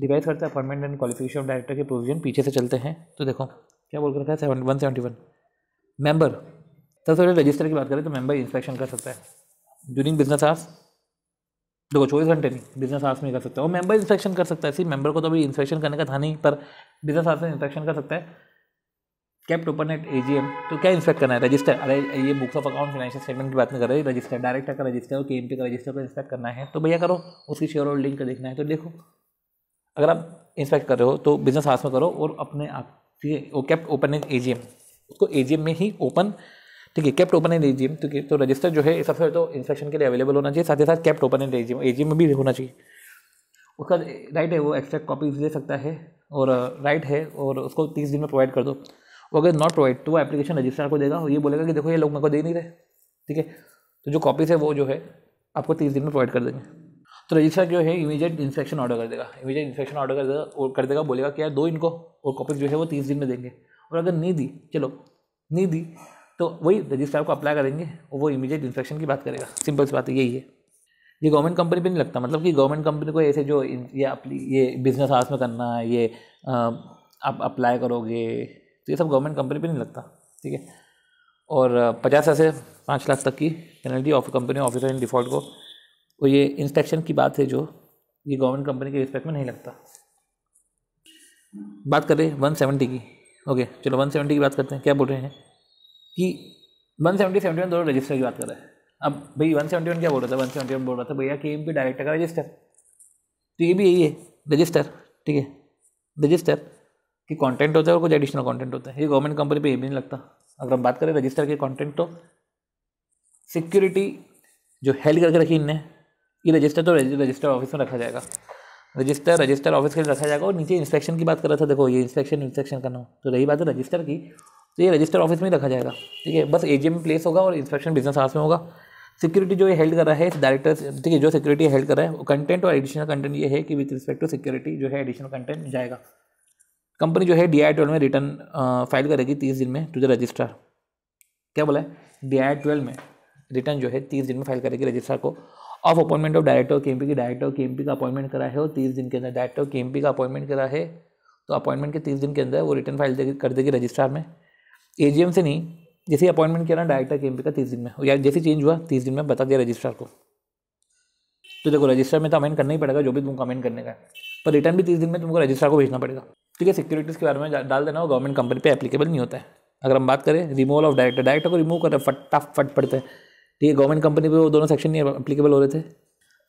Device करता है appointment and qualification of director के प्रोविजन पीछे से चलते हैं तो देखो क्या बोल कर रखा है seven one seventy one member सबसे पहले रजिस्टर की बात करें तो मेंबर इंस्पेक्शन कर सकता है ड्यूरिंग बिजनेस आवर्स देखो चौबीस घंटे नहीं बिजनेस आवर्स में कर सकता है और मेंबर इंस्पेक्शन कर सकता है सी मेंबर को तो अभी इंस्पेक्शन करने का था नहीं पर बिजनेस आवर्स में इंस्पेक्शन कर सकता है कैप्ट ओपन एट ए तो क्या इंस्पेक्ट करना है रजिस्टर अरे ये books of account financial statement की बात नहीं कर रहे रजिस्टर डायरेक्टर का रजिस्टर और के का रजिस्टर पर इंस्पेक्ट करना है तो भैया करो उसकी शेयर होल्डिंग का देखना है तो देखो अगर आप इंस्पेक्ट कर रहे हो तो बिजनेस हाउस में करो और अपने आप वो कैप्ट ओपन इन ए उसको ए में ही ओपन ठीक है कैप्ट ओपन इन ठीक तो तो रजिस्टर जो है सबसे तो इंस्पेक्शन के लिए अवेलेबल होना चाहिए साथ ही साथ कैप्ट ओपन इन जी एजीएम में भी होना चाहिए उसका राइट है वो एक्स्ट्रैक्ट कॉपी ले सकता है और राइट है और उसको तीस दिन में प्रोवाइड कर दो वो अगर नॉट प्रोवाइड तो वो एप्लीकेशन रजिस्ट्रार को देगा और ये बोलेगा कि देखो ये लोग मेरे को दे नहीं रहे ठीक है तो जो कॉपीज़ है वो जो है आपको तीस दिन में प्रोवाइड कर देंगे तो रजिस्ट्रार जो है इमीजिएट इन्फेक्शन ऑर्डर कर देगा इमीजिएट इन्फेक्शन ऑर्डर कर देगा और कर देगा बोलेगा कि यार दो इनको और कॉपी जो है वो तीस दिन में देंगे और अगर नहीं दी चलो नहीं दी तो वही रजिस्ट्रार को अप्लाई करेंगे और वो इमीजिएट इन्फेक्शन की बात करेगा सिंपल सी बात यही है ये गवर्नमेंट कंपनी पे नहीं लगता मतलब कि गवर्नमेंट कंपनी को ऐसे जो ये ये बिजनेस हाउस में करना है ये आप अप्लाई करोगे तो ये सब गवर्नमेंट कंपनी पे नहीं लगता ठीक है और पचास से पाँच लाख तक की penalty of company officer in default को और ये इंस्पेक्शन की बात है जो ये गवर्नमेंट कंपनी के रिस्पेक्ट में नहीं लगता बात कर रहे वन सेवेंटी की ओके चलो वन सेवेंटी की बात करते हैं क्या बोल रहे हैं कि वन सेवेंटी सेवेंटी वन दोनों रजिस्टर की बात कर रहा है अब भाई वन सेवेंटी वन क्या बोल रहा था वन सेवेंटी वन बोल रहा था भैया के एम पी डायरेक्टर का रजिस्टर तो ये भी यही है रजिस्टर ठीक है रजिस्टर कि कंटेंट होता है और कुछ एडिशनल कंटेंट होता है ये गवर्नमेंट कंपनी पे ये भी नहीं लगता अगर हम बात करें रजिस्टर के कंटेंट तो सिक्योरिटी जो हेल्ड करके रखी इनने ये रजिस्टर तो रजिस्टर ऑफिस में रखा जाएगा रजिस्टर रजिस्टर ऑफिस के लिए रखा जाएगा और नीचे इंस्पेक्शन की बात कर रहा था देखो ये इंस्पेक्शन इंस्पेक्शन करना हो तो रही बात है रजिस्टर की तो ये रजिस्टर ऑफिस में ही रखा जाएगा ठीक है बस ए में प्लेस होगा और इंस्पेक्शन बिजनेस हाउस में होगा सिक्योरिटी जो ये हेल्ड कर रहा है डायरेक्टर ठीक है जो सिक्योरिटी हेल्ड कर रहा है वो कंटेंट और एडिशनल कंटेंट ये है कि विथ रिस्पेक्ट टू सिक्योरिटी जो है एडिशनल कंटेंट जाएगा कंपनी जो है डी आई ट्वेल्व में रिटर्न फाइल करेगी तीस दिन में टू द रजिस्ट्रार क्या बोला है डी आई ट्वेल्व में रिटर्न जो है तीस दिन में फाइल करेगी रजिस्ट्रार को ऑफ अपॉइंटमेंट ऑफ डायरेक्टर के की डायरेक्टर के का अपॉइंटमेंट करा है और तीस दिन के अंदर डायरेक्टर के का अपॉइंटमेंट करा है तो अपॉइंटमेंट के तीस दिन के अंदर वो रिटर्न फाइल देगी कर देगी रजिस्ट्रार में ए से नहीं जैसे अपॉइंटमेंट किया ना डायरेक्टर के का तीस दिन में या जैसे चेंज हुआ तीस दिन में बता दिया रजिस्ट्रार को तो देखो रजिस्टर में तो अमेंट करना ही पड़ेगा जो भी तुमको अमेंट करने का पर रिटर्न भी तीस दिन में तुमको रजिस्ट्रार को भेजना पड़ेगा ठीक है सिक्योरिटीज़ के बारे में डाल देना वो गवर्नमेंट कंपनी पे एप्लीकेबल नहीं होता है अगर हम बात करें रिमूवल ऑफ डायरेक्टर डायरेक्टर को रिमूव कर फटाफट पड़ते हैं ठीक है गवर्नमेंट कंपनी पे वो दोनों सेक्शन नहीं अप्लीकेबल हो रहे थे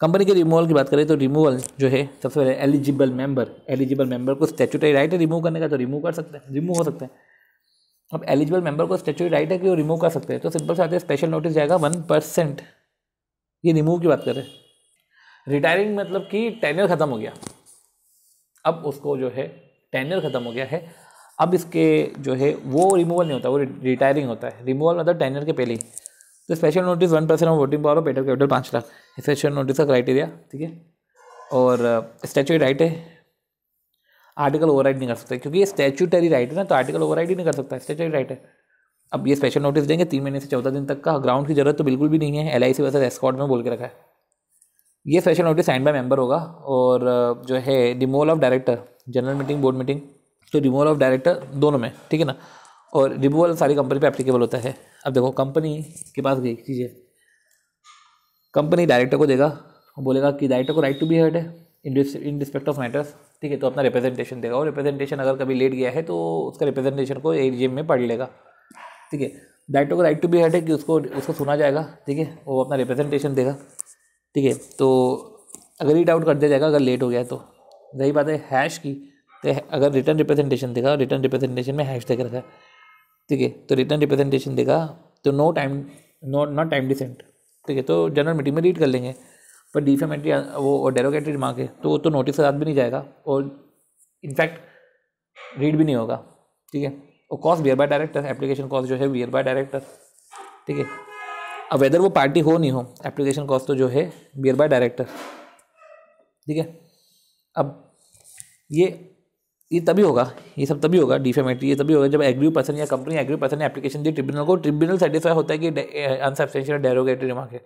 कंपनी के रिमूवल की बात करें तो रिमूवल जो है सबसे पहले एलिजिबल मेंबर एलिजिबल मेंबर को स्टेचुटरी राइट है रिमूव करने का तो रिमूव कर सकते हैं रिमूव हो सकते हैं अब एलिजिबल मेंबर को स्टेचुटरी राइट है कि वो रिमूव कर सकते हैं तो सिंपल साथ आते स्पेशल नोटिस जाएगा वन परसेंट ये रिमूव की बात करें रिटायरिंग मतलब कि टेनर ख़त्म हो गया अब उसको जो है टेनर ख़त्म हो गया है अब इसके जो है वो रिमूवल नहीं होता वो रिटायरिंग होता है रिमूवल मतलब टेनर के पहले ही तो special notice one percent of voting power better capital पाँच लाख स्पेशल नोटिस का क्राइटेरिया ठीक है और स्टैचूरी uh, राइट है आर्टिकल ओवर नहीं कर सकते क्योंकि ये स्टैचूटरी राइट है ना तो आर्टिकल ओवर नहीं कर सकता स्टैचूरी राइट है अब ये स्पेशल नोटिस देंगे तीन महीने से चौदह दिन तक का ग्राउंड की जरूरत तो बिल्कुल भी नहीं है एल आई सी एस्कॉट में बोल के रखा है ये special notice sign by member होगा और uh, जो है removal of director general meeting board meeting तो रिमोल ऑफ डायरेक्टर दोनों में ठीक है ना और रिमूवल सारी कंपनी पे एप्लीकेबल होता है अब देखो कंपनी के पास गई चीज़ है कंपनी डायरेक्टर को देगा बोलेगा कि डायरेक्टर को राइट टू बी हर्ट है इन रिस्पेक्ट ऑफ मैटर्स ठीक है तो अपना रिप्रेजेंटेशन देगा और रिप्रेजेंटेशन अगर कभी लेट गया है तो उसका रिप्रेजेंटेशन को एक में पढ़ लेगा ठीक है डायरेक्टर को राइट टू बी हर्ट है कि उसको उसको सुना जाएगा ठीक है वो अपना रिप्रेजेंटेशन देगा ठीक है तो अगर रीड आउट कर दिया जाएगा अगर लेट हो गया तो रही बात है हैश की तो अगर रिटर्न रिप्रेजेंटेशन देगा और रिटर्न रिप्रेजेंटेशन में हैश देकर रखा है ठीक है तो रिटर्न रिप्रेजेंटेशन देगा तो no time no not time decent ठीक है तो जनरल मीटिंग में रीड कर लेंगे पर डिफेमेटरी वो और डेरोगेटरी रिमार्क तो वो तो नोटिस के साथ भी नहीं जाएगा और इनफैक्ट रीड भी नहीं होगा ठीक है और cost bear by director application cost जो है वियर बाय डायरेक्टर ठीक है अब वेदर वो पार्टी हो नहीं हो एप्लीकेशन कॉस्ट तो जो है वियर बाय डायरेक्टर ठीक है अब ये ये तभी होगा ये सब तभी होगा डिफेमेटरी ये तभी होगा जब एग्री पर्सन या कंपनी एग्री पर्सन ने एप्लीकेशन दी ट्रिब्यूनल को ट्रिब्यूनल सेटिस्फाई होता है कि अनसब्सटेंशियल डेरोगेटरी रिमार्क है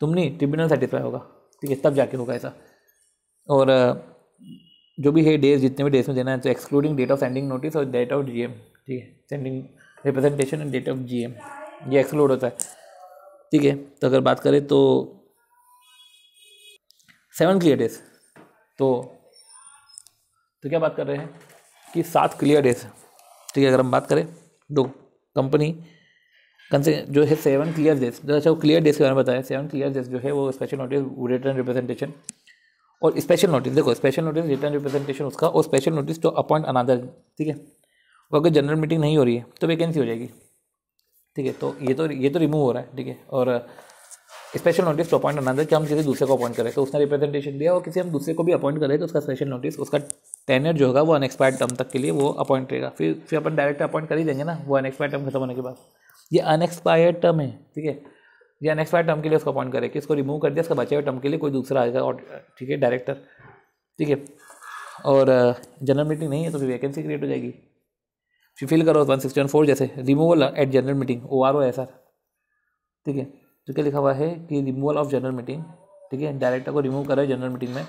तुम नहीं ट्रिब्यूनल सेटिस्फाई होगा ठीक है तब जाके होगा ऐसा और जो भी है डेज जितने भी डेज में देना है तो excluding date of sending notice और डेट ऑफ जी ठीक है sending representation and date of जी ये एक्सक्लूड होता है ठीक है तो अगर बात करें तो सेवन क्लियर डेज तो तो क्या बात कर रहे हैं कि सात क्लियर डेज ठीक है अगर हम बात करें दो कंपनी कंसे से जो है सेवन क्लियर डेज जो अच्छा वो क्लियर डेज के बारे में बताया सेवन क्लियर डेज जो है वो स्पेशल नोटिस रिटर्न रिप्रेजेंटेशन और स्पेशल नोटिस देखो स्पेशल नोटिस रिटर्न रिप्रेजेंटेशन उसका और special notice to appoint another ठीक है वो अगर जनरल मीटिंग नहीं हो रही है तो वैकेंसी हो जाएगी ठीक है तो ये तो ये तो रिमूव हो रहा है ठीक है और special notice to appoint another कि हम किसी दूसरे को अपॉइंट करें तो उसने रिप्रेजेंटेशन दिया और किसी हम दूसरे को भी अपॉइंट करें तो उसका स्पेशल नोटिस उसका टेनर जो होगा वो अनएक्सपायर्ड टर्म तक के लिए वो अपॉइंट रहेगा फिर फिर अपन डायरेक्ट अपॉइंट कर ही देंगे ना वो अनएक्सपायर्ड टर्म खत्म होने के बाद ये अनएक्सपायर्ड टर्म है ठीक है ये अनएक्सपायर्ड टर्म के लिए उसको अपॉइंट करें कि इसको रिमूव कर दिया इसका बचे हुए टर्म के लिए कोई दूसरा आएगा और ठीक है डायरेक्टर ठीक है और जनरल मीटिंग नहीं है तो फिर वैकेंसी क्रिएट हो जाएगी फिर फिल करो वन सिक्सटी वन फोर जैसे removal at general meeting O R O है सर ठीक है तो क्या लिखा हुआ है कि रिमूवल ऑफ जनरल मीटिंग ठीक है डायरेक्टर को रिमूव करो जनरल मीटिंग में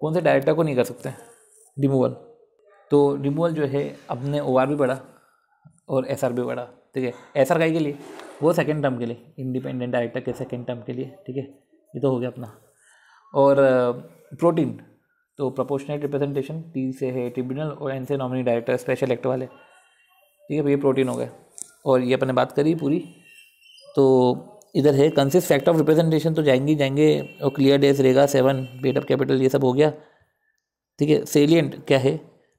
कौन से डायरेक्टर को नहीं कर सकते हैं रिमूवल तो रिमूवल जो है अपने ओ आर भी बढ़ा और एस आर भी बढ़ा ठीक है एस आर के लिए वो सेकेंड टर्म के लिए इंडिपेंडेंट डायरेक्टर के सेकेंड टर्म के लिए ठीक है ये तो हो गया अपना और प्रोटीन तो प्रोपोर्शनल रिप्रेजेंटेशन टी से है ट्रिब्यूनल और एन से नॉमिनी डायरेक्टर स्पेशल एक्ट वाले ठीक है तो ये प्रोटीन हो गए और ये अपने बात करी पूरी तो इधर है कंसिस्ट फैक्ट ऑफ रिप्रेजेंटेशन तो जाएंगे जाएंगे और क्लियर डेज रेगा सेवन बेट ऑफ कैपिटल ये सब हो गया ठीक है सेलियंट क्या है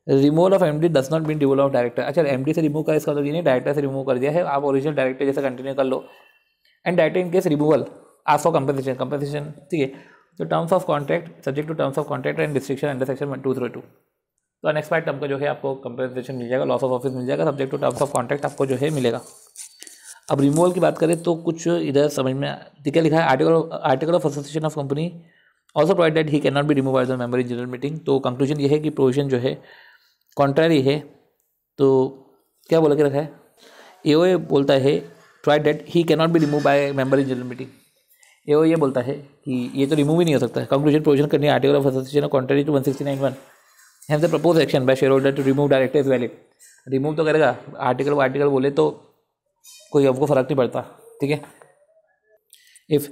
removal of M D does not be removal of director अच्छा एम डी से रिमूव कर इसका मतलब नहीं डायरेक्टर से रिमूव कर दिया है आप ओरिजिनल डायरेक्टर जैसे कंटिन्यू कर लो and director in case removal as for compensation compensation ठीक है तो terms of contract subject to terms of contract and restriction under section two three two तो अनएक्सपायर्ड टर्म का जो है आपको कंपनसेशन मिल जाएगा लॉस ऑफ ऑफिस मिल जाएगा subject to terms of contract आपको जो है मिलेगा अब रिमूवल की बात करें तो कुछ इधर समझ में क्या लिखा है article article of association of company also provide that he can not be remove as a member in general meeting तो कंक्लूजन ये है कि प्रोविजन जो है कॉन्ट्रारी है तो क्या बोला के रखा है ए ओ ए बोलता है provide that he can not be remove by member in general meeting A O ये बोलता है कि ये तो रिमूव ही नहीं हो सकता कंक्लूजन प्रोविजन करने article of association contrary to one sixty nine one hand the propose action by shareholder to remove director is valid remove तो करेगा आर्टिकल आर्टिकल बोले तो कोई आपको फ़र्क नहीं पड़ता ठीक है इफ़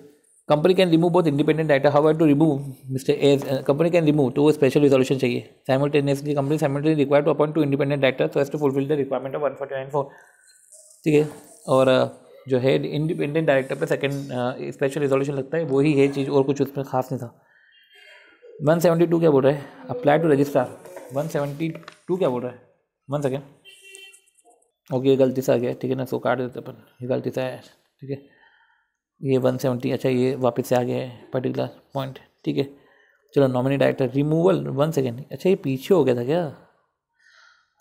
कंपनी कैन रिमूव बहुत independent data how to remove mister as company can remove to special resolution चाहिए simultaneously company simultaneous require to appoint to independent data so as to fulfil the requirement of one forty nine four ठीक है और uh, जो है independent director पर second special resolution लगता है वही है चीज़ और कुछ उसमें खास नहीं था वन सेवेंटी टू क्या बोल रहा है अप्लाई टू रजिस्ट्रार टू क्या बोल रहा है वन सेकेंड ओके गलती से आ गया ठीक है ना सो काट देते अपन ये गलती से आया ठीक है ये वन सेवेंटी अच्छा ये वापस से आ गया है पर्टिकुलर पॉइंट ठीक है चलो nominee director removal one second अच्छा ये पीछे हो गया था क्या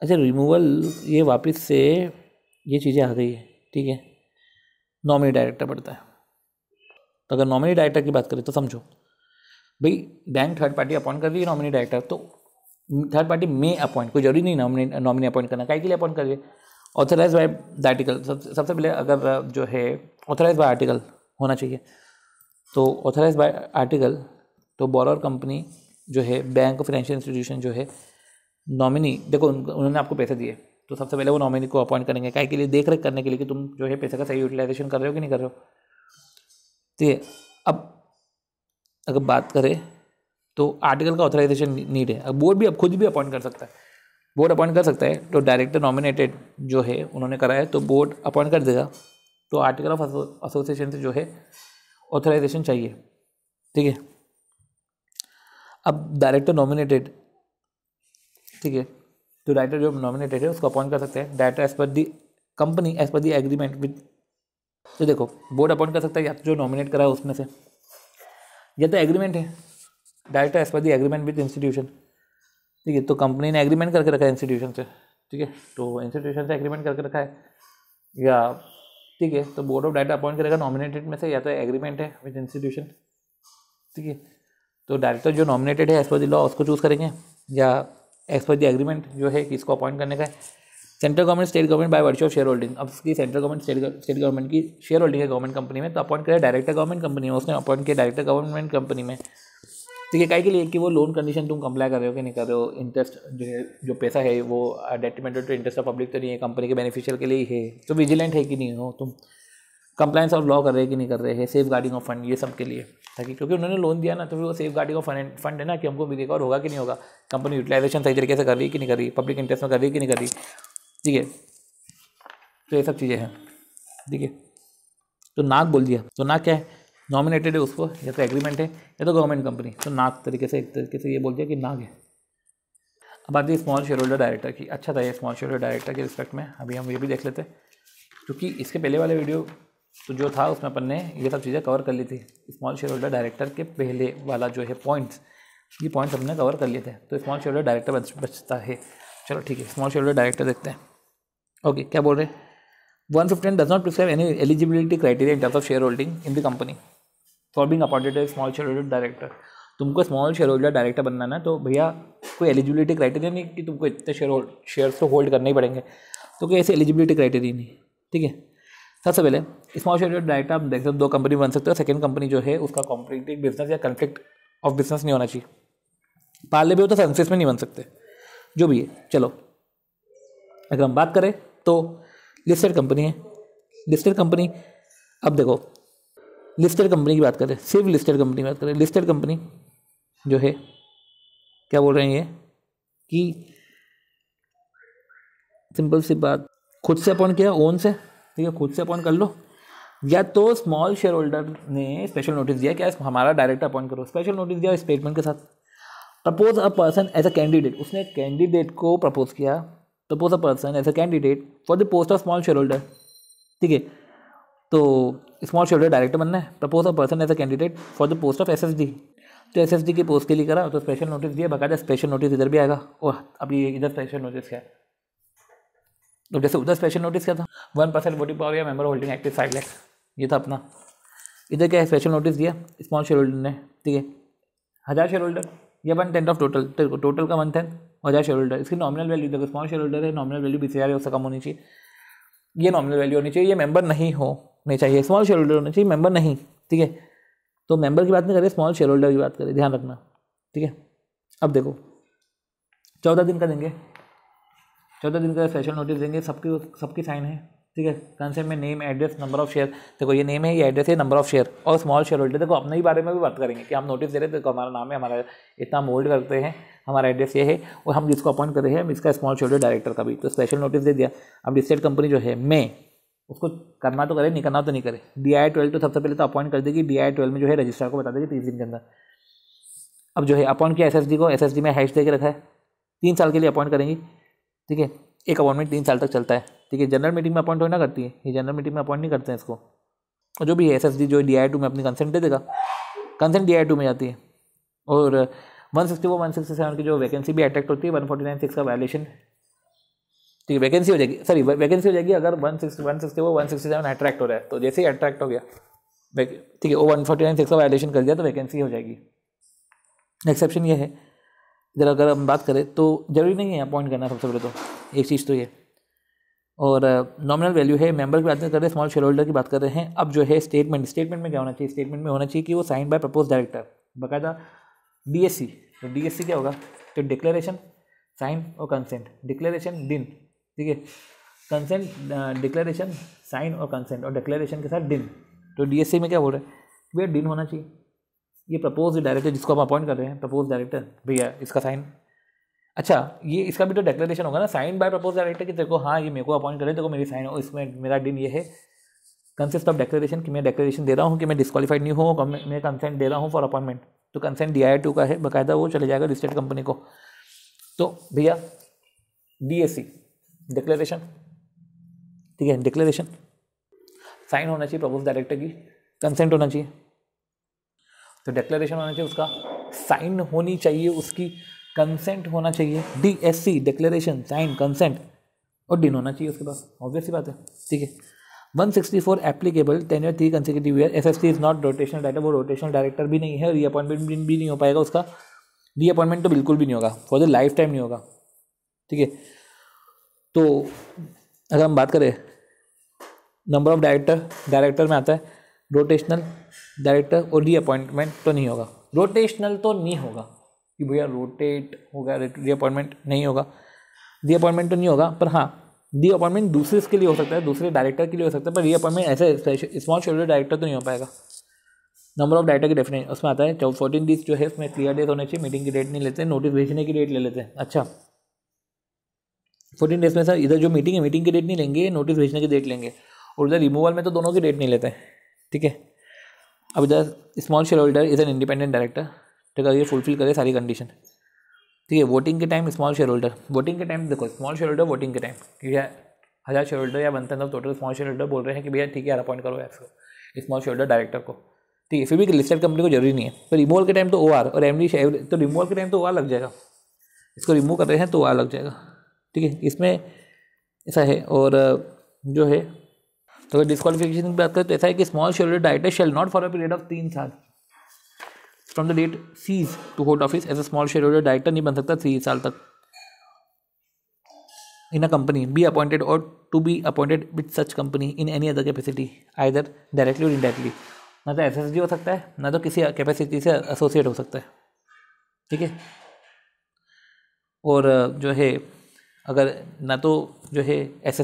अच्छा रिमूवल ये वापस से ये चीज़ें आ गई है ठीक है नॉमिनी डायरेक्टर पड़ता है तो अगर नॉमिनी डायरेक्टर की बात करें तो समझो भाई बैंक थर्ड पार्टी अपॉइंट कर रही है नॉमिनी डायरेक्टर तो थर्ड पार्टी में अपॉइंट कोई जरूरी नहीं नॉमिनी नॉमिनी अपॉइंट करना कहीं के लिए अपॉइंट है ऑथोराइज बाय द आर्टिकल सबसे पहले अगर जो है ऑथोराइज बाय आर्टिकल होना चाहिए तो ऑथराइज बाय आर्टिकल तो बॉर कंपनी जो है बैंक फाइनेंशियल इंस्टीट्यूशन जो है नॉमिनी देखो उन्होंने आपको पैसे दिए तो सबसे पहले वो नॉमिनी को अपॉइंट करेंगे क्या के लिए देख रेख करने के लिए कि तुम जो है पैसे का सही यूटिलाइजेशन कर रहे हो कि नहीं कर रहे हो तो ये अब अगर बात करें तो आर्टिकल का ऑथराइजेशन नीड है अब बोर्ड भी अब खुद भी अपॉइंट कर सकता है बोर्ड अपॉइंट कर सकता है तो डायरेक्टर नॉमिनेटेड जो है उन्होंने कराया तो बोर्ड अपॉइंट कर देगा तो आर्टिकल ऑफ एसोसिएशन से जो है ऑथराइजेशन चाहिए ठीक है अब डायरेक्टर नॉमिनेटेड ठीक है तो डायरेक्टर जो नॉमिनेटेड है उसको अपॉइंट कर सकते हैं director as per the company as per the agreement with तो देखो बोर्ड अपॉइंट कर सकता है या तो जो नॉमिनेट करा है उसमें से या तो एग्रीमेंट है director as per the agreement with institution ठीक है तो कंपनी ने एग्रीमेंट करके रखा है इंस्टीट्यूशन से ठीक है तो इंस्टीट्यूशन से एग्रीमेंट करके रखा है या ठीक है तो बोर्ड ऑफ डायरेक्टर अपॉइंट करेगा नॉमिनेटेड में से या तो एग्रीमेंट है विद इंस्टीट्यूशन ठीक है तो डायरेक्टर जो नॉमिनेटेड है एज पर द लॉ उसको चूज़ करेंगे या एज पर द एग्रीमेंट जो है किसको अपॉइंट करने का है central government state government by virtue of shareholding अब उसकी central government state state government की शेयर होल्डिंग है गवर्नमेंट कंपनी में तो अपॉइंट करें डायरेक्टर गवर्नमेंट कंपनी में उसने अपॉइंट किया डायरेक्टर गवर्नमेंट कंपनी में तो ये कह के लिए कि वो लोन कंडीशन तुम कंप्लाई कर रहे हो कि नहीं कर रहे हो इंटरेस्ट जो है जो पैसा है वो detrimental to interest of public तो नहीं है कंपनी के बेनिफिशियल के लिए है तो विजिलेंट है कि नहीं हो तुम कंप्लाइंस ऑफ लॉ कर रहे हैं कि नहीं कर रहे हैं सेफ गार्डिंग ऑफ फंड ये सब के लिए ताकि क्योंकि उन्होंने लोन दिया ना तो फिर वो सेफ गार्डिंग ऑफ फंड है ना कि हमको भी रिकॉर्ड होगा कि नहीं होगा कंपनी यूटिलाइजेशन सही तरीके से कर रही है कि नहीं कर रही पब्लिक इंटरेस्ट में कर रही है कि नहीं कर रही ठीक है तो ये सब चीज़ें हैं ठीक है तो नाक बोल दिया तो नाक क्या है नॉमिनेटेड है उसको या तो एग्रीमेंट है या तो गवर्नमेंट कंपनी तो नाग तरीके से एक तरीके से ये बोल दिया कि नाग है अब आती है स्मॉल शेयर होल्डर डायरेक्टर की अच्छा था ये स्मॉल शेयर होल्डर डायरेक्टर के रिस्पेक्ट में अभी हम ये भी देख लेते हैं क्योंकि इसके पहले वाले वीडियो तो जो था उसमें अपन ने ये सब चीज़ें कवर कर ली थी स्मॉल शेयर होल्डर डायरेक्टर के पहले वाला जो है पॉइंट्स ये पॉइंट्स हमने कवर कर लिए थे तो स्मॉल शेयर होल्डर डायरेक्टर बचता है चलो ठीक है स्मॉल शेयर होल्डर डायरेक्टर देखते हैं ओके क्या बोल रहे हैं one fifteen does not prescribe any eligibility criteria in terms of shareholding in the company for being appointed small shareholder director तुमको स्मॉल शेयर होल्डर डायरेक्टर बनना ना तो भैया कोई एलिजिबिलिटी क्राइटेरिया नहीं कि तुमको इतने शेयर होल्ड तो होल्ड करने ही पड़ेंगे तो कोई ऐसी एलिजिबिलिटी क्राइटेरिया नहीं ठीक है सबसे पहले स्मॉल शेयर होल्डर डायरेक्टर आप देख सकते हो दो कंपनी बन सकते हो सेकेंड कंपनी जो है उसका कॉम्पिटेटिव बिजनेस या कन्फ्लिक्ट ऑफ बिजनेस नहीं होना चाहिए पार्ले भी हो तो सर्विस में नहीं बन सकते जो भी है चलो अगर हम बात करें तो लिस्टेड कंपनी है लिस्टेड कंपनी अब देखो लिस्टेड कंपनी की बात करें सिर्फ लिस्टेड कंपनी की बात करें लिस्टेड कंपनी जो है क्या बोल रहे हैं ये कि सिंपल सी बात खुद से अपॉइंट किया ओन से ठीक है खुद से अपॉइंट कर लो या तो स्मॉल शेयर होल्डर ने स्पेशल नोटिस दिया क्या हमारा डायरेक्ट अपॉइंट करो स्पेशल नोटिस दिया स्टेटमेंट के साथ propose a person as a candidate उसने कैंडिडेट को प्रपोज किया propose a person as a candidate for the post of small shareholder ठीक है तो स्मॉल होल्डर डायरेक्टर बनना है propose a person as a candidate for the post of S तो S की पोस्ट के लिए करा तो स्पेशल नोटिस दिया बकायदा स्पेशल नोटिस इधर भी आएगा और अभी इधर स्पेशल नोटिस क्या है तो जैसे उधर स्पेशल नोटिस क्या था वन परसेंट वोटिंग पावर या member holding active five lakhs ये था अपना इधर क्या है स्पेशल नोटिस दिया स्मॉल शेयर होल्डर ने ठीक है हज़ार शेयर होल्डर या one tenth of total total का वन टेंथ हज़ार शेयर होल्डर इसकी नॉमिनल वैल्यू देखो स्मॉल शेयर होल्डर है नॉमिनल वैल्यू बीस हज़ार उससे कम होनी चाहिए ये नॉमिनल वैल्यू होनी चाहिए ये मेंबर नहीं हो नहीं चाहिए स्मॉल शेयर होल्डर होना चाहिए मेंबर नहीं ठीक है तो मेंबर की बात नहीं करें स्मॉल शेयर होल्डर की बात करें ध्यान रखना ठीक है अब देखो चौदह दिन का देंगे चौदह दिन का सेशन नोटिस देंगे सबकी सबकी साइन है ठीक है कंसेप्ट में name address number of share देखो ये नेम है ये एड्रेस है नंबर ऑफ शेयर और स्मॉल शेयर होल्डर देखो अपने ही बारे में भी बात करेंगे कि हम नोटिस दे रहे देखो हमारा नाम है हमारा इतना हम होल्ड करते हैं हमारा एड्रेस ये है और हम जिसको अपॉइंट कर रहे हैं हम इसका स्मॉल शेयर डायरेक्टर का भी तो स्पेशल नोटिस दे दिया अब डिस्टेड कंपनी जो है मैं उसको करना तो करे नहीं करना तो नहीं करे डी आई ट्वेल्व तो सबसे पहले तो अपॉइंट कर देगी डी आई ट्वेल्व में जो है रजिस्ट्रार को बता देगी तीस दिन के अंदर अब जो है अपॉइंट किया एस एस डी को एस एस डी में हैश दे के रखा है तीन साल के लिए अपॉइंट करेंगी ठीक है एक अपॉइंटमेंट तीन साल तक चलता है ठीक है जनरल मीटिंग में अपॉइंट होना करती है ये जनरल मीटिंग में अपॉइंट नहीं करते हैं इसको और जो भी है एस एस डी जो डी आई टू में अपनी कंसेंट दे देगा कंसेंट डी आई टू में जाती है और one sixty four one sixty seven की जो वैकेंसी भी अट्रैक्ट होती है वन फोर्टी नाइन सिक्स का वायलेशन ठीक है वैकेंसी हो जाएगी सॉरी वैकेंसी हो जाएगी अगर वन सिक्सटी वन सिक्सटी वो वन सिक्सटी सेवन अट्रैक्ट हो रहा है तो जैसे ही अट्रैक्ट हो गया ठीक है वो वन फोर्टी नाइन सिक्स का वायलेशन कर दिया तो वैकेंसी हो जाएगी एक्सेप्शन ये है इधर अगर हम बात करें तो जरूरी नहीं है अपॉइंट करना सबसे पहले तो एक चीज़ तो ये और नॉमिनल uh, वैल्यू है मेंबर की बात कर रहे हैं स्मॉल शेयर होल्डर की बात कर रहे हैं अब जो है स्टेटमेंट स्टेटमेंट में क्या होना चाहिए स्टेटमेंट में होना चाहिए कि वो साइन बाय प्रपोज डायरेक्टर बकायदा डी e। तो डी e क्या होगा तो डिक्लेरेशन साइन और कंसेंट डिक्लेरेशन दिन ठीक है कंसेंट डिक्लेरेशन साइन और कंसेंट और डिक्लेरेशन के साथ डिन तो डीएससी में क्या बोल रहे हैं भैया डिन होना चाहिए ये प्रपोज डायरेक्टर जिसको हम अपॉइंट कर रहे हैं प्रपोज डायरेक्टर भैया इसका साइन अच्छा ये इसका भी तो डिक्लेरेशन होगा ना साइन बाय प्रपोज डायरेक्टर कि देखो हाँ ये मेरे को अपॉइंट करें देखो मेरी साइन हो इसमें मेरा डिन ये है कंसिस्ट ऑफ डेक्लेरेशन कि मैं डेक्लेरेशन दे रहा हूँ कि मैं डिस्कालीफाइड नहीं हूँ मैं कंसेंट दे रहा हूँ फॉर अपॉइंटमेंट तो कंसेंट डी आई टू का है बाकायदा वो चले जाएगा लिस्टेड कंपनी को तो भैया डी एस सी डिक्लेरेशन ठीक है डिक्लेरेशन साइन होना चाहिए प्रपोज डायरेक्टर की कंसेंट होना चाहिए तो डिक्लेरेशन होना चाहिए उसका साइन होनी चाहिए उसकी कंसेंट होना चाहिए D S C declaration sign consent और डिन होना चाहिए उसके पास ऑब्वियस ही बात है ठीक है 164 applicable ten year three consecutive year S S T is not rotational director वो रोटेशनल डायरेक्टर भी नहीं है री अपॉइंटमेंट भी नहीं हो पाएगा उसका रीअपॉइंटमेंट तो बिल्कुल भी नहीं होगा फॉर द लाइफ टाइम नहीं होगा ठीक है तो अगर हम बात करें नंबर ऑफ डायरेक्टर डायरेक्टर में आता है रोटेशनल डायरेक्टर और री अपॉइंटमेंट तो नहीं होगा रोटेशनल तो नहीं होगा कि भैया रोटेट होगा री अपॉइंटमेंट नहीं होगा री अपॉइंटमेंट तो नहीं होगा पर हाँ री अपॉइंटमेंट दूसरे इसके लिए हो सकता है दूसरे डायरेक्टर के लिए हो सकता है पर री अपॉइंटमेंट ऐसे स्मॉल शेड्यूल डायरेक्टर तो नहीं हो पाएगा नंबर ऑफ डायरेक्टर की डेफिनेशन उसमें आता है चौदह फोर्टीन डेज जो है उसमें क्लियर डेट होने चाहिए मीटिंग की डेट नहीं लेते नोटिस भेजने की डेट ले लेते हैं अच्छा फोर्टीन डेज में सर इधर जो मीटिंग है मीटिंग की डेट नहीं लेंगे नोटिस भेजने की डेट लेंगे और उधर रिमूवल में तो दोनों की डेट नहीं लेते ठीक है अब इधर small shareholder is an independent director ठीक है ये फुलफिल करे सारी कंडीशन ठीक है वोटिंग के time small shareholder voting के टाइम देखो स्मॉल शेयर होल्डर वोटिंग के टाइम क्योंकि हज़ार शेयर होल्डर या बनते हैं टोटल स्मॉल शेयर होल्डर बोल रहे हैं कि भैया ठीक है यार अपॉइंट करो इसको स्मॉल शेयर होल्डर डायरेक्टर को ठीक है फिर भी लिस्टेड कंपनी को जरूरी नहीं है पर तो रिमूवल के टाइम तो ओ आर और एम डी तो रिमूवल के टाइम तो ओ आर लग जाएगा इसको रिमूव कर रहे हैं तो ओ आर लग जाएगा ठीक है इसमें ऐसा है और जो है तो अगर डिस्कालिफिकेशन की बात करें तो ऐसा है कि small share director shall not for a period of तीन साल from the date cease to hold office as a small shareholder director नहीं बन सकता तीन साल तक in a company be appointed और to be appointed with such company in any other capacity either directly और इनडायरेक्टली ना तो एस एस हो सकता है ना तो किसी कैपेसिटी से एसोसिएट हो सकता है ठीक है और जो है अगर ना तो जो है एस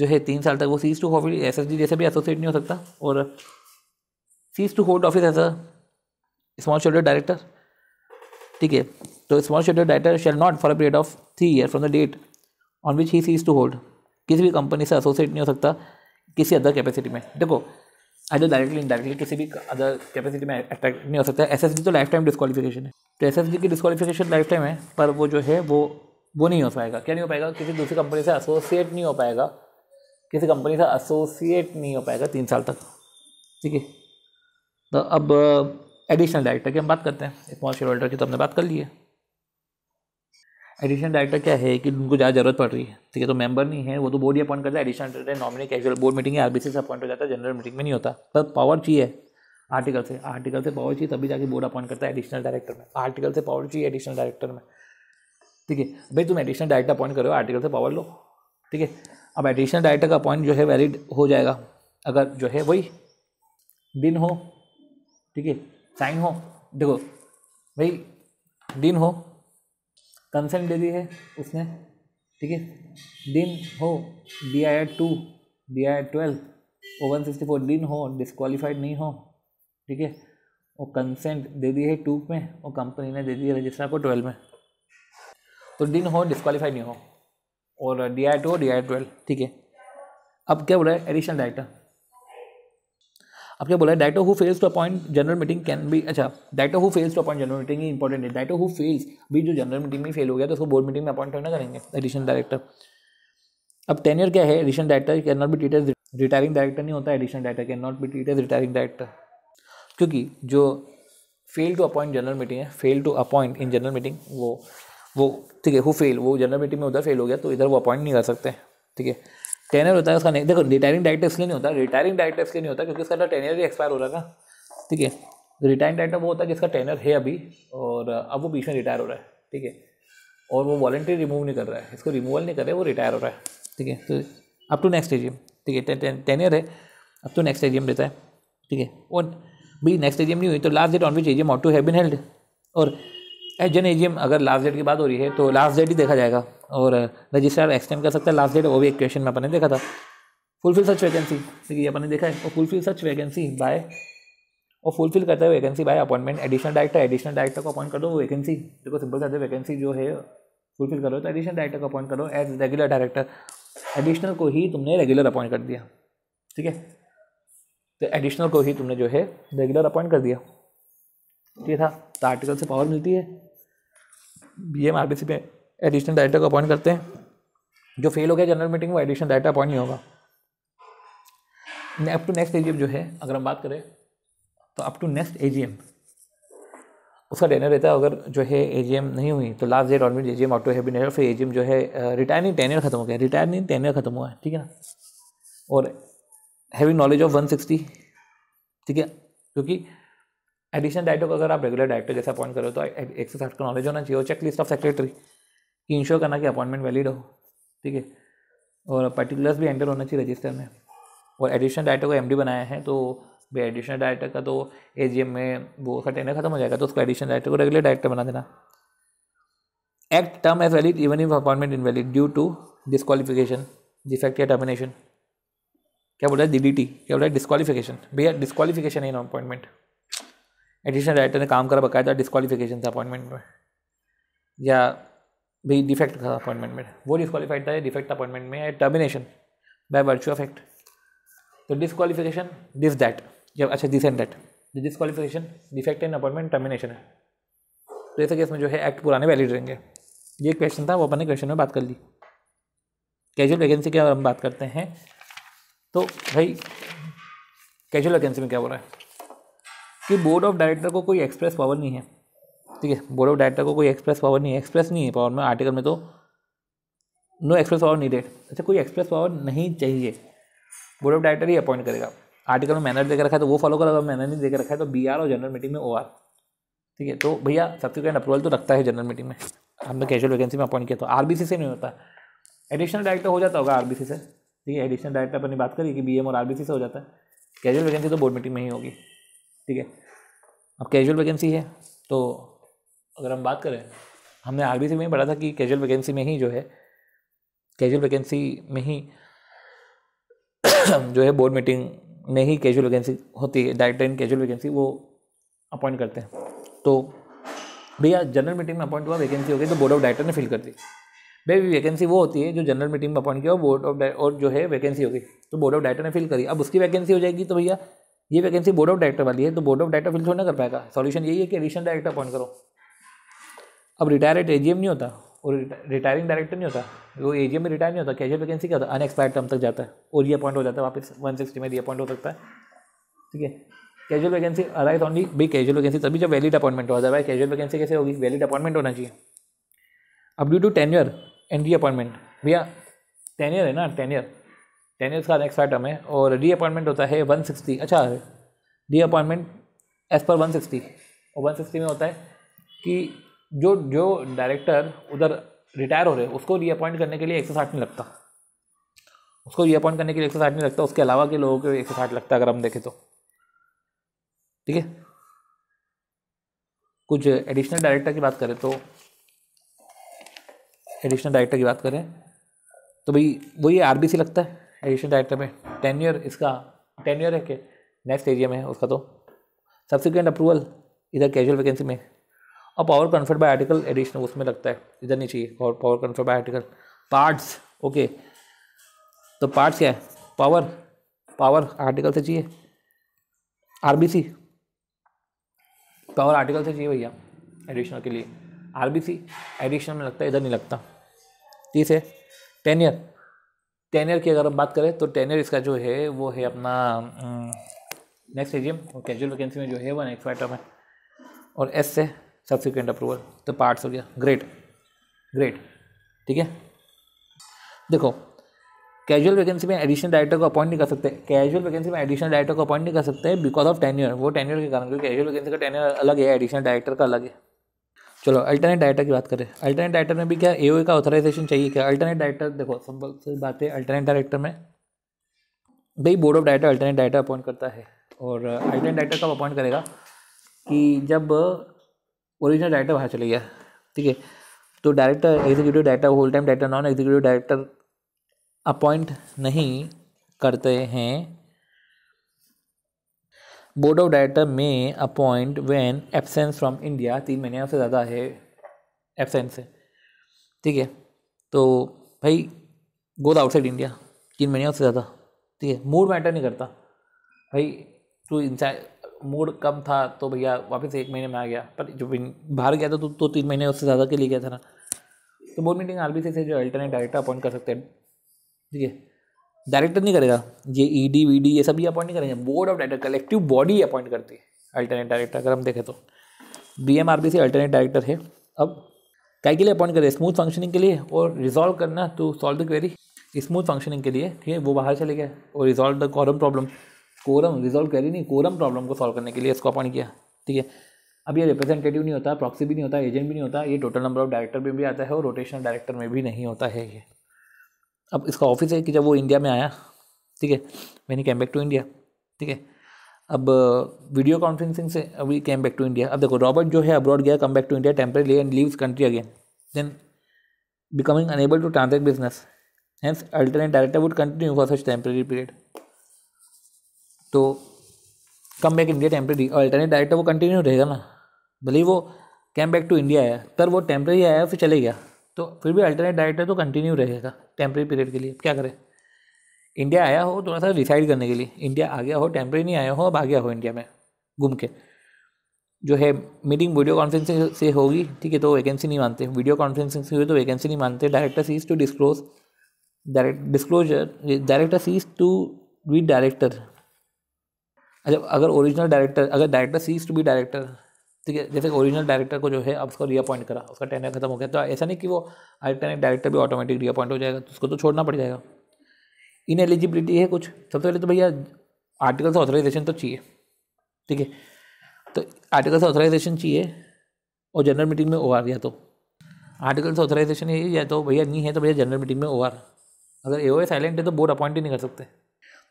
जो है तीन साल तक वो cease to hold S S D जैसे भी एसोसिएट नहीं हो सकता और cease to hold office as a small schedule director ठीक है तो small schedule director shall not for a period of three year from the date on which he cease to hold किसी भी कंपनी से एसोसिएट नहीं हो सकता किसी अदर कैपेसिटी में देखो अदर डायरेक्टली इनडायरेक्टली किसी भी अदर कैपेसिटी में अट्रैक्ट नहीं हो सकता एस एस डी तो लाइफ टाइम डिस्कालिफिकेशन है तो एस एस डी की डिस्कालीफिकेशन लाइफ टाइम है पर वो जो है वो वो नहीं हो पाएगा क्या नहीं हो पाएगा किसी दूसरी कंपनी से एसोसिएट नहीं हो पाएगा किसी कंपनी से एसोसिएट नहीं हो पाएगा तीन साल तक ठीक है तो अब एडिशनल uh, डायरेक्टर की हम बात करते हैं एक स्मॉल शेयर होल्डर की तो हमने बात कर ली है एडिशनल डायरेक्टर क्या है कि उनको ज़्यादा जरूरत पड़ रही है ठीक है तो मेंबर नहीं है वो तो बोर्ड ही अपॉइंट करता है additional director nominee casual board meeting है आरबीसी से अपॉइंट हो जाता है जनरल मीटिंग में नहीं होता पर पावर चाहिए आर्टिकल से आर्टिकल से पावर चाहिए तभी जाके बोर्ड अपॉइंट करता है एडिशनल डायरेक्टर में आर्टिकल से पावर चाहिए एडिशनल डायरेक्टर में ठीक है भाई तुम एडिशनल डायरेक्टर अपॉइंट करो आर्टिकल से पावर लो ठीक है अब एडिशनल डायरेक्टर का अपॉइंट जो है वैलिड हो जाएगा अगर जो है वही दिन हो ठीक है साइन हो देखो भाई दिन हो कंसेंट दे दी है उसने ठीक है दिन हो डी आई एड टू डी आई एड twelve O one sixty four DIN हो डिस्कालीफाइड नहीं हो ठीक है और कंसेंट दे दी है टू में और कंपनी ने दे दी है रजिस्ट्रार को ट्वेल्व में तो डिन हो डिस्कालीफाइड नहीं हो और D I two D I twelve ठीक है अब क्या बोला है एडिशनल डायरेक्टर अब क्या बोला है director who fails to appoint general meeting can be अच्छा director who fails to appoint general meeting important है डायरेक्टर हु फेल्स भी जो जनरल मीटिंग में फेल हो गया तो उसको बोर्ड मीटिंग में अपॉइंट ना करेंगे एडिशनल डायरेक्टर अब टेनियर क्या है additional director can not be treated retiring director नहीं होता additional director can not be treated retiring director क्योंकि जो fail to appoint general meeting है fail to appoint in general meeting वो वो ठीक है वो फेल वो जनरल मीटिंग में उधर फेल हो गया तो इधर वो अपॉइंट नहीं कर सकते ठीक है टेनर होता है उसका नहीं देखो रिटायरिंग डायरेक्टर इसलिए नहीं होता रिटायरिंग डायरेक्टर इसलिए नहीं होता क्योंकि उसका टेनर ही एक्सपायर हो रहा था ठीक है रिटायरिंग डायरेक्टर वो होता है जिसका टेनर है अभी और अब वो बीच में रिटायर हो रहा है ठीक है और वो वॉलेंट्री रिमूव नहीं कर रहा है इसको रिमूवल नहीं कर रहा है वो रिटायर हो रहा है ठीक है तो अप टू नेक्स्ट एजीएम ठीक है टेनियर है अब तो नेक्स्ट एजीएम रहता है ठीक है और भी नेक्स्ट एजीएम नहीं हुई तो last date on which AGM ought to have been held और एजीएम अगर लास्ट डेट की बात हो रही है तो लास्ट डेट ही देखा जाएगा और रजिस्ट्रार एक्सटेंड कर सकता है लास्ट डेट वो भी एक क्वेश्चन में अपने देखा था फुलफिल सच वैकेंसी देखिए अपने देखा है और फुलफिल सच वैकेंसी बाय और फुलफिल करता है vacancy by appointment additional director additional director को अपॉइंट कर दो वैकेंसी देखो सिंपल सा वैकेंसी जो है फुलफिल करो तो एडिशनल डायरेक्टर को अपॉइंट करो एज रेगुलर डायरेक्टर एडिशनल को ही तुमने रेगुलर अपॉइंट कर दिया ठीक है तो एडिशनल को ही तुमने जो है रेगुलर अपॉइंट कर दिया तो ये था तो आर्टिकल से पावर मिलती है B M R B C पे एडिशनल डायरेक्टर को अपॉइंट करते हैं जो फेल हो गया जनरल मीटिंग में वो एडिशनल डायरेक्टर अपॉइंट नहीं होगा अप टू नेक्स्ट ए जो है अगर हम बात करें तो अप टू नेक्स्ट ए उसका टेनर रहता है अगर जो है एजीएम नहीं हुई तो last date G M ought to हैवी नेटर फिर एम जो है रिटायरिंग टेनर खत्म हो गया रिटायरिंग टेनर खत्म हुआ है ठीक है ना और having knowledge of one sixty ठीक है क्योंकि एडिशनल डायरेक्टर को अगर आप रेगुलर डायरेक्टर जैसे अपॉइंट करो तो एक्सरसाइज का नॉलेज होना चाहिए और चेक लिस्ट ऑफ सेक्रेटरी कि इंश्योर करना कि अपॉइंटमेंट वैलिड हो ठीक है और पर्टिकुलर्स भी एंटर होना चाहिए रजिस्टर में और एडिशनल डायरेक्टर को एम बनाया है तो भाई एडिशनल डायरेक्टर का तो ए में वो उसका टेंडर खत्म हो जाएगा तो उसको एडिशनल डायरेक्टर को रेगुलर डायरेक्टर बना देना act term as valid even if appointment invalid due to disqualification defect या टर्मिनेशन क्या बोल रहा है डी क्या बोल रहा है डिस्कालिफिकेशन भैया disqualification in appointment additional director ने काम करा बकायदा डिस्कालीफिकेशन था अपॉइंटमेंट में या भी डिफेक्ट था अपॉइंटमेंट में वो डिस्कालीफाइड था डिफेक्ट अपॉइंटमेंट में या termination by virtue of act तो डिस्कालीफिकेशन दिस दैट जब अच्छा this and that disqualification defect and appointment termination है तो ऐसे केस में जो है एक्ट पुराने वैलिड रहेंगे ये क्वेश्चन था वो अपने क्वेश्चन में बात कर ली कैजुअल वैकेंसी की अगर हम बात करते हैं तो भाई कैजुअल वैकेंसी में क्या हो रहा है कि बोर्ड ऑफ डायरेक्टर को कोई एक्सप्रेस पावर नहीं है ठीक है बोर्ड ऑफ डायरेक्टर को कोई एक्सप्रेस पावर नहीं है एक्सप्रेस नहीं है पावर में आर्टिकल में तो नो एक्सप्रेस पावर नीडेड अच्छा कोई एक्सप्रेस पावर नहीं चाहिए बोर्ड ऑफ डायरेक्टर ही अपॉइंट करेगा आर्टिकल में मैनर देकर रखा है तो वो फॉलो करेगा मैनर नहीं देकर रखा है तो बी और जनरल मीटिंग में ओ ठीक है तो भैया सब्सिक्वेंट अप्रूवल तो रखता है जनरल मीटिंग में हमने कैजुअल वैकेंसी में अपॉइंट किया तो आर से नहीं होता एडिशनल डायरेक्टर हो जाता होगा आर से ठीक है एडिशनल डायरेक्टर अपनी बात करिए कि बी और आर से हो जाता है कैजुअल वैकेंसी तो बोर्ड मीटिंग में ही होगी ठीक है अब कैजुअल वैकेंसी है तो अगर हम बात करें हमने आर से में पढ़ा था कि कैजुअल वैकेंसी में ही जो है कैजुअल वैकेंसी में ही जो है बोर्ड मीटिंग में ही कैजुअल वैकेंसी होती है डायरेक्टर इन कैजुअल वैकेंसी वो अपॉइंट करते हैं तो भैया जनरल मीटिंग में अपॉइंट हुआ वैकेंसी हो गई तो बोर्ड ऑफ डायरेक्टर ने फिल कर दी भाई वैकेंसी वो होती है जो जनरल मीटिंग में अपॉइंट किया बोर्ड ऑफ और जो है वैकेंसी होगी तो बोर्ड ऑफ डायरेक्टर ने फिल करी अब उसकी वैकेंसी हो जाएगी तो भैया ये वैकेंसी बोर्ड ऑफ डायरेक्टर वाली है तो बोर्ड ऑफ डायरेक्टर फिल थोड़ी ना कर पाएगा सॉल्यूशन यही है कि एडिशनल डायरेक्टर अपॉइंट करो अब रिटायर्ड एजीएम नहीं होता और रिटायरिंग डायरेक्टर नहीं होता वो एजीएम में रिटायर नहीं होता कैजुअल वैकेंसी क्या होता है अनएक्सपायर्ड टर्म तक जाता है और ये अपॉइंट हो जाता है वापस वन सिक्सटी में ये अपॉइंट हो सकता है ठीक है casual vacancy arise only be casual vacancy तभी जब वैलिड अपॉइंटमेंट हो भाई कैजुअल वैकेंसी कैसे होगी वैलिड अपॉइंटमेंट होना चाहिए अब due to tenure and reappointment भैया टेन्यर है ना टेन्यर टेन ईयर्स का नेक्स्ट आइटम है और री अपॉइंटमेंट होता है वन सिक्सटी अच्छा reappointment as per one sixty और वन सिक्सटी में होता है कि जो जो डायरेक्टर उधर रिटायर हो रहे हैं उसको री अपॉइंट करने के लिए एक सौ साठ नहीं लगता उसको री अपॉइंट करने के लिए एक सौ साठ नहीं लगता उसके अलावा के लोगों को एक सौ साठ लगता अगर हम देखें तो ठीक है कुछ एडिशनल डायरेक्टर की बात करें तो एडिशनल डायरेक्टर की बात करें तो भाई वही आर लगता है एडिशन डायरेक्टर में टेन ईयर इसका टेन ईयर है कि नेक्स्ट एरिया में है उसका तो सब्सिक्वेंट अप्रूवल इधर कैजुअल वैकेंसी में और power conferred by article addition उसमें लगता है इधर नहीं चाहिए और power conferred by article parts okay तो पार्ट्स क्या है पावर पावर आर्टिकल से चाहिए सी पावर आर्टिकल से चाहिए भैया एडिशनल के लिए सी एडिशनल में लगता है इधर नहीं लगता ठीक है टेन ईयर टेनर की अगर हम बात करें तो टेनर इसका जो है वो है अपना नेक्स्ट एजीएम और कैजुअल वैकेंसी में जो है वो नेक्स्ट फाइटर है और एस से सब्सिक्वेंट अप्रूवल तो पार्ट्स हो गया ग्रेट ग्रेट ठीक है देखो कैजुअल वैकेंसी में एडिशनल डायरेक्टर को अपॉइंट नहीं कर सकते कैजुअल वैकेंसी में एडिशनल डायरेक्टर को अपॉइंट नहीं कर सकते बिकॉज ऑफ टेन्यर वो टेन्यर के कारण क्योंकि कैजुअल वैकेंसी का टेन्यर अलग है एडिशनल डायरेक्टर का अलग है चलो अल्टरनेट डायरेक्टर की बात करें अल्टरनेट डायरेक्टर में भी क्या ए का ऑथराइजेशन चाहिए क्या अल्टरनेट डायरेक्टर देखो संभव से बात है अल्टरनेट डायरेक्टर में भाई board of director alternate director appoint करता है और अल्टरनेट uh, डायरेक्टर कब अपॉइंट करेगा कि जब ओरिजिनल डायरेक्टर वहाँ चले गया ठीक है तो director executive director whole time director non executive director appoint नहीं करते हैं बोर्ड ऑफ डायरेक्टर में appoint when absence from India तीन महीने से ज़्यादा है एबसेंस है ठीक है तो भाई गोद आउटसाइड इंडिया तीन महीने से ज़्यादा ठीक है मूड मैटर नहीं करता भाई तू इंसान मूड कम था तो भैया वापस एक महीने में आ गया पर जो बाहर गया था तो, तो तीन महीने उससे ज़्यादा के लिए गया था ना तो बोर्ड मीटिंग आरबीसी से जो अल्टरनेट डायरेक्टर अपॉइंट कर सकते हैं ठीक है डायरेक्टर नहीं करेगा ये ई डी वी डी ये सब ये अपॉइंट नहीं करेंगे board of director collective body appoint करती है अल्टरनेट डायरेक्टर अगर हम देखें तो B M R B C alternate director है अब क्या के लिए अपॉइंट करें स्मूथ फंक्शनिंग के लिए और रिजॉल्व करना to solve the query smooth functioning के लिए ठीक है वो बाहर चले गए और resolve the quorum problem quorum resolve query नहीं कोरम प्रॉब्लम को सॉल्व करने के लिए इसको अपॉइंट किया ठीक है अब ये रिप्रेजेंटेटिव नहीं होता प्रॉक्सी भी नहीं होता एजेंट भी नहीं होता ये टोटल नंबर ऑफ डायरेक्टर में भी आता है और रोटेशनल डायरेक्टर में भी नहीं होता है ये अब इसका ऑफिस है कि जब वो इंडिया में आया ठीक है when he came back to India ठीक है अब वीडियो uh, कॉन्फ्रेंसिंग से अभी कैम बैक टू इंडिया अब देखो रॉबर्ट जो है अब्रॉड गया come back to India temporarily and leaves country again then becoming unable to transact business hence alternate director would continue for such temporary period तो come back India temporarily और alternate director वो continue रहेगा ना भले ही वो cam back to India आया तर वो टेम्प्रेरी आया फिर चले गया तो फिर भी अल्टरनेट डाइट है तो कंटिन्यू रहेगा टेम्प्रेरी पीरियड के लिए क्या करें इंडिया आया हो थोड़ा सा डिसाइड करने के लिए इंडिया आ गया हो टेम्प्रेरी नहीं आया हो अब आ गया हो इंडिया में घूम के जो है मीटिंग वीडियो कॉन्फ्रेंसिंग से होगी ठीक है तो वैकेंसी नहीं मानते वीडियो कॉन्फ्रेंसिंग से हुई तो वैकेंसी नहीं मानते director cease to disclose direct disclosure director cease to be director अच्छा अगर ओरिजिनल डायरेक्टर अगर director cease to be director ठीक है जैसे ओरिजिनल डायरेक्टर को जो है अब उसको रीअपॉइंट करा उसका टेनर खत्म हो गया तो ऐसा नहीं कि वो अल्टरनेट डायरेक्टर भी ऑटोमेटिक रीअपॉइंट हो जाएगा तो उसको तो छोड़ना पड़ जाएगा इन एलिजिबिलिटी है कुछ सबसे पहले तो भैया आर्टिकल्स ऑथोराइजेशन ऑथराइजेशन तो चाहिए ठीक है तो आर्टिकल्स ऑथोराइजेशन ऑथराइजेशन चाहिए और जनरल मीटिंग में ओ आर या तो आर्टिकल्स ऑथोराइजेशन ऑथराइजेशन है या तो भैया नहीं है तो भैया जनरल मीटिंग में ओ आर अगर ए ओ साइलेंट है तो बोर्ड अपॉइंट ही नहीं कर सकते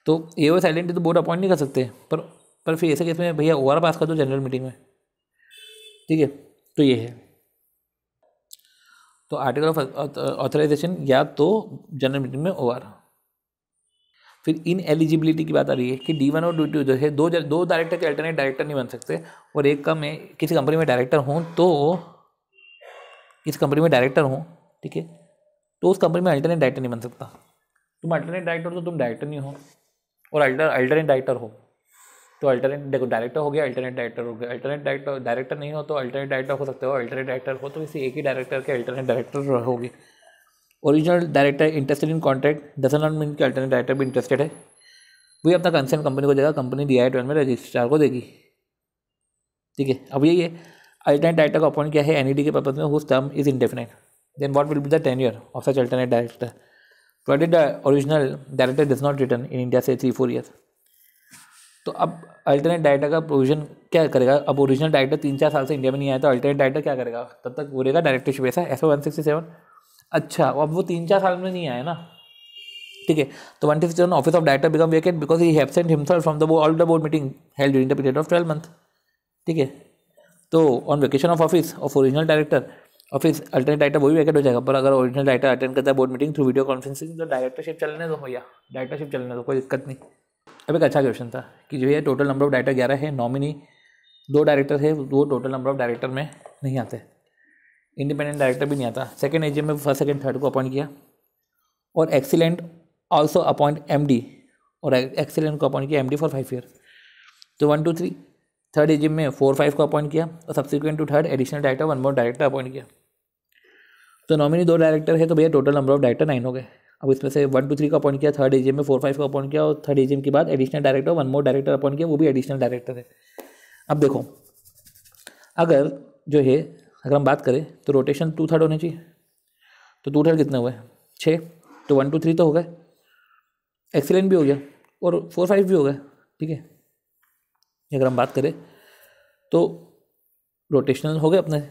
तो ए ओ साइलेंट है तो बोर्ड अपॉइंट नहीं कर सकते पर पर फिर ऐसे केस में भैया ओ आर पास कर दो जनरल मीटिंग में ठीक है तो ये है तो आर्टिकल ऑफ ऑथराइजेशन या तो जनरल मीटिंग में ओवर फिर इन एलिजिबिलिटी की बात आ रही है कि डी वन और डी टू जो है दो दो डायरेक्टर के अल्टरनेट डायरेक्टर नहीं बन सकते और एक का मैं किसी कंपनी में डायरेक्टर हूँ तो किसी कंपनी में डायरेक्टर हूँ ठीक है तो उस कंपनी में अल्टरनेट डायरेक्टर नहीं बन सकता तुम अल्टरनेट डायरेक्टर हो तो तुम डायरेक्टर नहीं हो और अल्टर अल्टरनेट डायरेक्टर हो तो अल्टरनेट देखो डायरेक्टर हो गया अल्टरनेट डायरेक्टर हो गया अल्टरनेट डायरेक्टर डायरेक्टर नहीं हो तो अल्टरनेट डायरेक्टर हो सकते हो अल्टरनेट डायरेक्टर हो तो किसी एक ही डायरेक्टर के अल्टरनेट डायरेक्टर रहोगे original director interested in contract does not mean कि अल्टरनेट डायरेक्टर भी इंटरेस्टेड है वही अपना कंसर्न कंपनी को देगा कंपनी डी आई में रजिस्ट्रार को देगी ठीक है अब यही है अल्टरनेट डायरेक्टर का अपॉइंट किया है एन ई डी के पर्पज में whose term is indefinite then what will be the ten year of such alternate director provided the original director does not return in India से three four years तो अब alternate director का provision क्या करेगा अब original director तीन चार साल से इंडिया में नहीं आया तो अल्टरनेट डायरेक्टर क्या करेगा तब तक बोलेगा डायरेक्टरशिप ऐसा S O one sixty seven अच्छा अब वो तीन चार साल में नहीं आया ना ठीक है तो one sixty seven office of director become vacate because he absent himself from the all the board meeting held during the period of twelve month ठीक है तो on vacation of office of original director office alternate director वही vacate हो जाएगा पर अगर original director attend करता है board meeting through video conferencing तो डायरेक्टरशिप चलने दो भैया डायरेक्टरशिप चलने दो कोई दिक्कत नहीं अब एक अच्छा क्वेश्चन था कि जो है टोटल नंबर ऑफ डायरेक्टर ग्यारह है नॉमिनी दो डायरेक्टर है वो टोटल नंबर ऑफ डायरेक्टर में नहीं आते इंडिपेंडेंट डायरेक्टर भी नहीं आता सेकेंड एजीएम में फर्स्ट सेकेंड थर्ड को अपॉइंट किया और एक्सीलेंट ऑल्सो अपॉइंट एम और एक्सीलेंट को अपॉइंट किया एम फॉर फाइव ईयर तो one two three third AGM में फोर फाइव को अपॉइंट किया और subsequent to third additional director one more director appoint किया तो नॉमिनी दो डायरेक्टर है तो भैया total number of director nine हो गए अब इसमें से वन टू थ्री का अपॉइंट किया थर्ड एजीएम में फोर फाइव का अपॉइंट किया और थर्ड एजीएम के बाद additional director one more director appoint किया वो भी एडिशनल डायरेक्टर है अब देखो अगर जो है अगर हम बात करें तो रोटेशन टू थर्ड होने चाहिए तो टू थर्ड कितने हुए छः तो वन टू थ्री तो हो गए एक्सीलेंट भी हो गया और फोर फाइव भी हो गया ठीक है अगर हम बात करें तो रोटेशनल हो गए अपने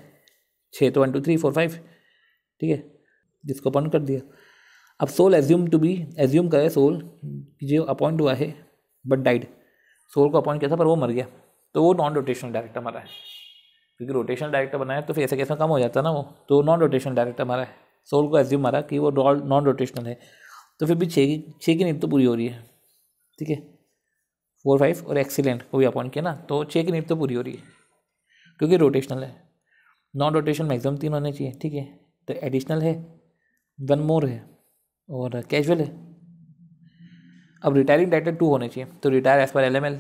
छः तो one two three four five ठीक है जिसको अपन कर दिया अब sole assume to be assume करे सोल जो अपॉइंट हुआ है बट डाइड सोल को अपॉइंट किया था पर वो मर गया तो वो नॉन रोटेशनल डायरेक्टर हमारा है क्योंकि रोटेशनल डायरेक्टर बनाया तो फिर ऐसे कैसे कम हो जाता ना वो तो नॉन रोटेशनल डायरेक्टर हमारा है सोल को एज्यूम मारा कि वो नॉन रोटेशनल है तो फिर भी छः की छः की नीट तो पूरी हो रही है ठीक है फोर फाइव और एक्सीलेंट को भी अपॉइंट किया ना तो छः की नीट तो पूरी हो रही है क्योंकि रोटेशनल है नॉन रोटेशन मैक्सिमम तीन होने चाहिए ठीक है तो एडिशनल है वन मोर है और कैजुअल है अब रिटायरिंग डायरेक्टर टू होने चाहिए तो retire as per L M L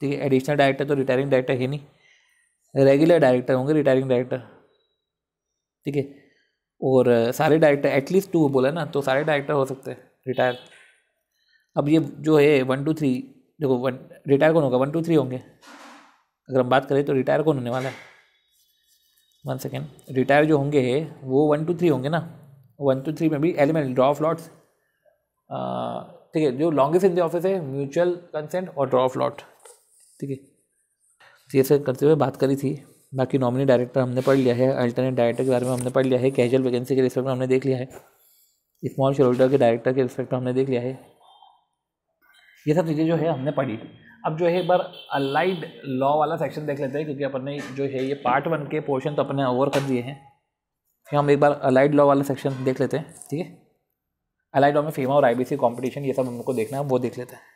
ठीक है एडिशनल डायरेक्टर तो रिटायरिंग डायरेक्टर ही नहीं रेगुलर डायरेक्टर होंगे रिटायरिंग डायरेक्टर ठीक है और सारे डायरेक्टर एटलीस्ट टू बोला ना तो सारे डायरेक्टर हो सकते हैं रिटायर अब ये जो है वन टू थ्री देखो वन रिटायर कौन होगा वन टू थ्री होंगे अगर हम बात करें तो रिटायर कौन होने वाला है वन सेकेंड रिटायर जो होंगे वो वन टू थ्री होंगे ना वन टू थ्री में भी एलिमेंट ड्रॉ ऑफ लॉट्स ठीक है जो लॉन्गेस्ट इन द ऑफिस है म्यूचुअल कंसेंट और ड्रॉ ऑफ लॉट ठीक है तो ये सब करते हुए बात करी थी बाकी नॉमिनी डायरेक्टर हमने पढ़ लिया है अल्टरनेट डायरेक्टर के बारे में हमने पढ़ लिया है कैजुअल वैकेंसी के रिस्पेक्ट में हमने देख लिया है स्मॉल होल्डर के डायरेक्टर के रिस्पेक्ट में हमने देख लिया है ये सब चीज़ें जो है हमने पढ़ी अब जो है एक बार अलाइड लॉ वाला सेक्शन देख लेते हैं क्योंकि अपन ने जो है ये पार्ट वन के पोर्शन तो अपने ओवर कर दिए हैं फिर हम एक बार अलाइड लॉ वाला सेक्शन देख लेते हैं ठीक है अलाइड लॉ में फेमा और आईबीसी कंपटीशन ये सब हमको देखना है वो देख लेते हैं